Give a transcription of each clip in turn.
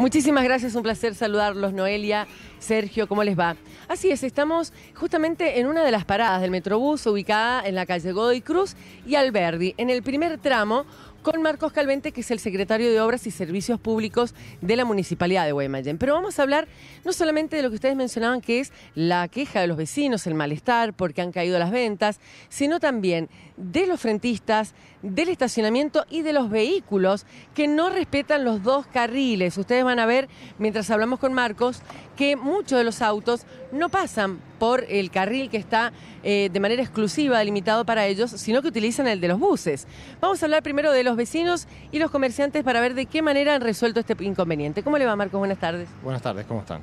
Muchísimas gracias, un placer saludarlos, Noelia, Sergio, ¿cómo les va? Así es, estamos justamente en una de las paradas del Metrobús ubicada en la calle Godoy Cruz y Alberdi, en el primer tramo con Marcos Calvente, que es el secretario de Obras y Servicios Públicos de la Municipalidad de Guaymallén. Pero vamos a hablar no solamente de lo que ustedes mencionaban, que es la queja de los vecinos, el malestar porque han caído las ventas, sino también de los frentistas, del estacionamiento y de los vehículos que no respetan los dos carriles. Ustedes van a ver, mientras hablamos con Marcos, que muchos de los autos no pasan por el carril que está eh, de manera exclusiva limitado para ellos, sino que utilizan el de los buses. Vamos a hablar primero de los vecinos y los comerciantes para ver de qué manera han resuelto este inconveniente. ¿Cómo le va, Marcos? Buenas tardes. Buenas tardes, ¿cómo están?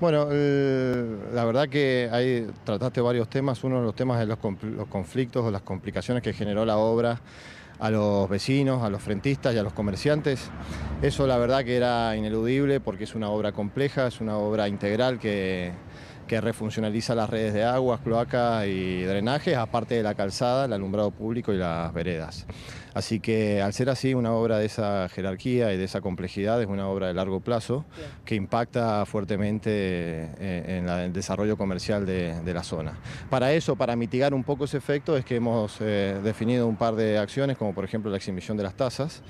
Bueno, eh, la verdad que ahí trataste varios temas. Uno de los temas es los, los conflictos o las complicaciones que generó la obra a los vecinos, a los frentistas y a los comerciantes. Eso la verdad que era ineludible porque es una obra compleja, es una obra integral que que refuncionaliza las redes de aguas, cloacas y drenajes, aparte de la calzada, el alumbrado público y las veredas. Así que al ser así, una obra de esa jerarquía y de esa complejidad es una obra de largo plazo que impacta fuertemente eh, en, el desarrollo comercial de, la zona. Para eso, para mitigar un poco ese efecto, es que hemos eh, definido un par de acciones, como por ejemplo la exhibición de las tasas,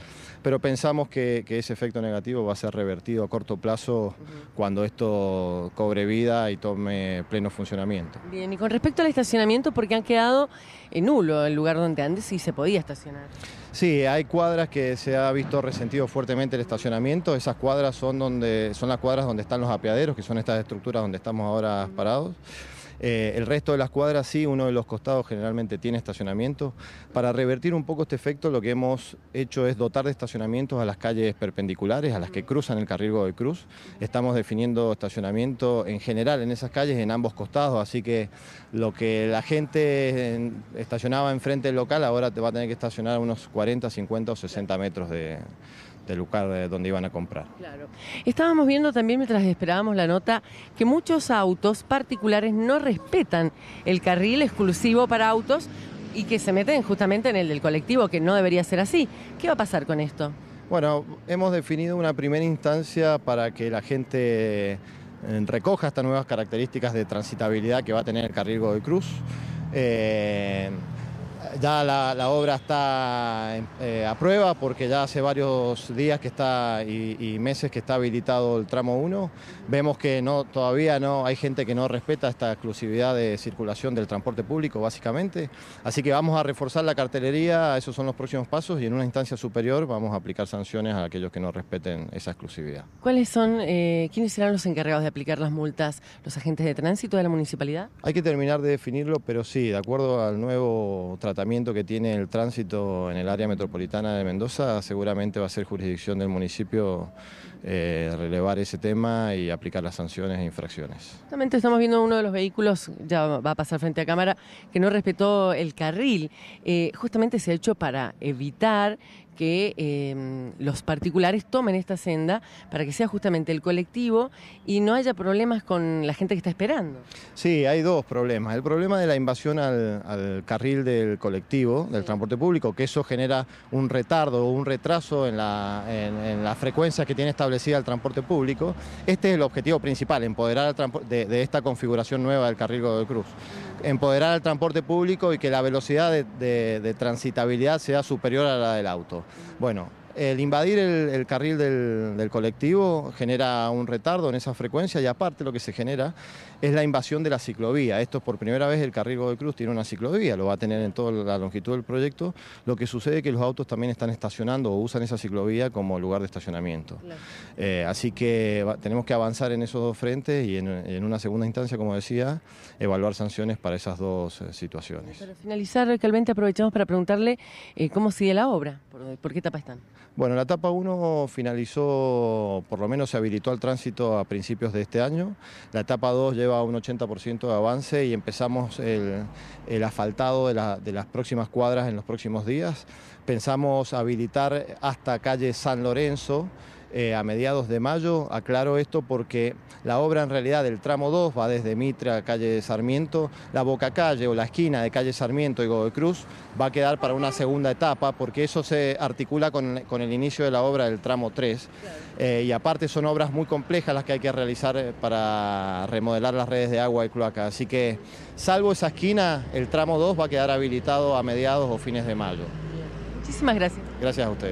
pero pensamos que, ese efecto negativo va a ser revertido a corto plazo cuando esto cobre vida y tome pleno funcionamiento. Bien, y con respecto al estacionamiento, porque han quedado en nulo el lugar donde antes sí se podía estacionar. Sí, hay cuadras que se ha visto resentido fuertemente el estacionamiento. Esas cuadras son donde son las cuadras donde están los apeaderos, que son estas estructuras donde estamos ahora parados. Eh, el resto de las cuadras sí, uno de los costados generalmente tiene estacionamiento. Para revertir un poco este efecto, lo que hemos hecho es dotar de estacionamientos a las calles perpendiculares, a las que cruzan el carril de Cruz. Estamos definiendo estacionamiento en general en esas calles, en ambos costados, así que lo que la gente estacionaba enfrente del local ahora te va a tener que estacionar a unos 40, 50 o 60 metros de del lugar donde iban a comprar. Estábamos viendo también mientras esperábamos la nota que muchos autos particulares no respetan el carril exclusivo para autos y que se meten justamente en el del colectivo, que no debería ser así. ¿Qué va a pasar con esto? Bueno, hemos definido una primera instancia para que la gente eh, recoja estas nuevas características de transitabilidad que va a tener el carril Godoy Cruz. Eh, ya la, obra está eh, a prueba porque ya hace varios días que está y, meses que está habilitado el tramo 1. Vemos que no, todavía no hay gente que no respeta esta exclusividad de circulación del transporte público, básicamente. Así que vamos a reforzar la cartelería, esos son los próximos pasos y en una instancia superior vamos a aplicar sanciones a aquellos que no respeten esa exclusividad. ¿Cuáles son, eh, quiénes serán los encargados de aplicar las multas? ¿Los agentes de tránsito de la municipalidad? Hay que terminar de definirlo, pero sí, de acuerdo al nuevo tratado tratamiento que tiene el tránsito en el área metropolitana de Mendoza seguramente va a ser jurisdicción del municipio eh, relevar ese tema y aplicar las sanciones e infracciones. Justamente estamos viendo uno de los vehículos, ya va a pasar frente a cámara, que no respetó el carril. Eh, justamente se ha hecho para evitar que em, los particulares tomen esta senda para que sea justamente el colectivo y no haya problemas con la gente que está esperando. Sí, hay dos problemas. El problema de la invasión al, carril del colectivo, del transporte público, que eso genera un retardo o un retraso en la, frecuencias frecuencia que tiene establecido establecida al transporte público. Este es el objetivo principal, empoderar al de, de, esta configuración nueva del carril Godoy Cruz. Empoderar al transporte público y que la velocidad de, de transitabilidad sea superior a la del auto. Bueno, el invadir el, carril del, colectivo genera un retardo en esa frecuencia y aparte lo que se genera es la invasión de la ciclovía. Esto por primera vez el carril Godoy Cruz tiene una ciclovía, lo va a tener en toda la longitud del proyecto. Lo que sucede es que los autos también están estacionando o usan esa ciclovía como lugar de estacionamiento. Eh, así que tenemos que avanzar en esos dos frentes y en, una segunda instancia, como decía, evaluar sanciones para esas dos eh, situaciones. Para finalizar, realmente aprovechamos para preguntarle eh, cómo sigue la obra, por qué etapa están. Bueno, la etapa 1 finalizó, por lo menos se habilitó al tránsito a principios de este año. La etapa 2 lleva un 80% de avance y empezamos el, asfaltado de, las próximas cuadras en los próximos días. Pensamos habilitar hasta calle San Lorenzo eh, a mediados de mayo. Aclaro esto porque la obra en realidad del tramo 2 va desde Mitre a calle Sarmiento. La boca calle o la esquina de calle Sarmiento y Godoy Cruz va a quedar para una segunda etapa porque eso se articula con, el inicio de la obra del tramo 3. Eh, y aparte son obras muy complejas las que hay que realizar eh, para remodelar las redes de agua y cloaca. Así que salvo esa esquina, el tramo 2 va a quedar habilitado a mediados o fines de mayo. Muchísimas gracias. Gracias a ustedes.